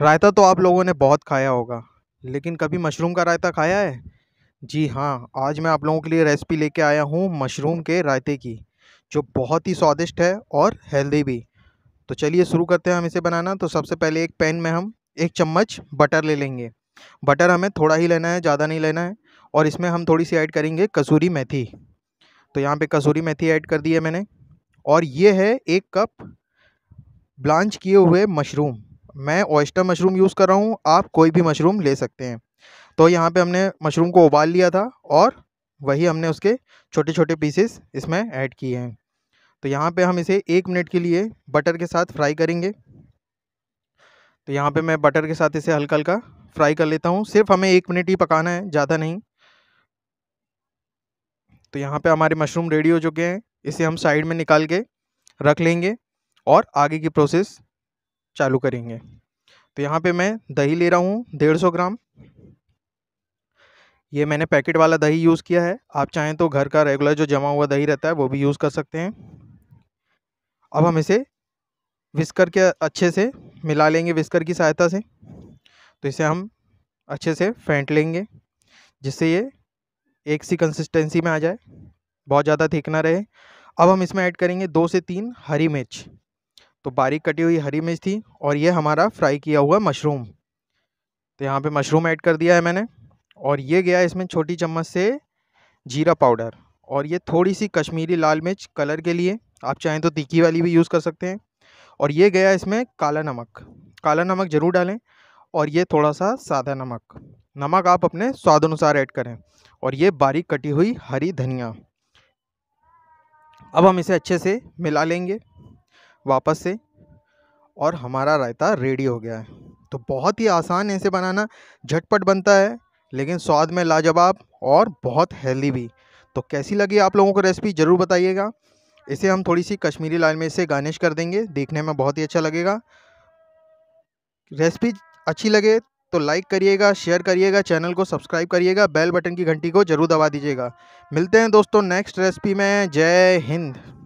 रायता तो आप लोगों ने बहुत खाया होगा लेकिन कभी मशरूम का रायता खाया है जी हाँ आज मैं आप लोगों के लिए रेसिपी लेके आया हूँ मशरूम के रायते की जो बहुत ही स्वादिष्ट है और हेल्दी भी तो चलिए शुरू करते हैं हम इसे बनाना तो सबसे पहले एक पैन में हम एक चम्मच बटर ले लेंगे बटर हमें थोड़ा ही लेना है ज़्यादा नहीं लेना है और इसमें हम थोड़ी सी ऐड करेंगे कसूरी मेथी तो यहाँ पर कसूरी मेथी ऐड कर दी है मैंने और ये है एक कप ब्लांच किए हुए मशरूम मैं ऑयस्टर मशरूम यूज़ कर रहा हूँ आप कोई भी मशरूम ले सकते हैं तो यहाँ पे हमने मशरूम को उबाल लिया था और वही हमने उसके छोटे छोटे पीसेस इसमें ऐड किए हैं तो यहाँ पे हम इसे एक मिनट के लिए बटर के साथ फ्राई करेंगे तो यहाँ पे मैं बटर के साथ इसे हल्का हल्का फ्राई कर लेता हूँ सिर्फ हमें एक मिनट ही पकाना है ज़्यादा नहीं तो यहाँ पर हमारे मशरूम रेडी हो चुके हैं इसे हम साइड में निकाल के रख लेंगे और आगे की प्रोसेस चालू करेंगे तो यहाँ पे मैं दही ले रहा हूँ डेढ़ सौ ग्राम ये मैंने पैकेट वाला दही यूज़ किया है आप चाहें तो घर का रेगुलर जो जमा हुआ दही रहता है वो भी यूज़ कर सकते हैं अब हम इसे विस्कर के अच्छे से मिला लेंगे विस्कर की सहायता से तो इसे हम अच्छे से फेंट लेंगे जिससे ये एक सी कंसिस्टेंसी में आ जाए बहुत ज़्यादा थिक ना रहे अब हम इसमें ऐड करेंगे दो से तीन हरी मिर्च तो बारीक कटी हुई हरी मिर्च थी और ये हमारा फ्राई किया हुआ मशरूम तो यहाँ पे मशरूम ऐड कर दिया है मैंने और ये गया इसमें छोटी चम्मच से जीरा पाउडर और ये थोड़ी सी कश्मीरी लाल मिर्च कलर के लिए आप चाहें तो तीखी वाली भी यूज़ कर सकते हैं और ये गया इसमें काला नमक काला नमक ज़रूर डालें और ये थोड़ा सा सादा नमक नमक आप अपने स्वाद अनुसार ऐड करें और ये बारीक कटी हुई हरी धनिया अब हम इसे अच्छे से मिला लेंगे वापस से और हमारा रायता रेडी हो गया है तो बहुत ही आसान है इसे बनाना झटपट बनता है लेकिन स्वाद में लाजवाब और बहुत हेल्दी भी तो कैसी लगी आप लोगों को रेसिपी ज़रूर बताइएगा इसे हम थोड़ी सी कश्मीरी लाल मिर्च से गार्निश कर देंगे देखने में बहुत ही अच्छा लगेगा रेसिपी अच्छी लगे तो लाइक करिएगा शेयर करिएगा चैनल को सब्सक्राइब करिएगा बेल बटन की घंटी को जरूर दबा दीजिएगा मिलते हैं दोस्तों नेक्स्ट रेसिपी में जय हिंद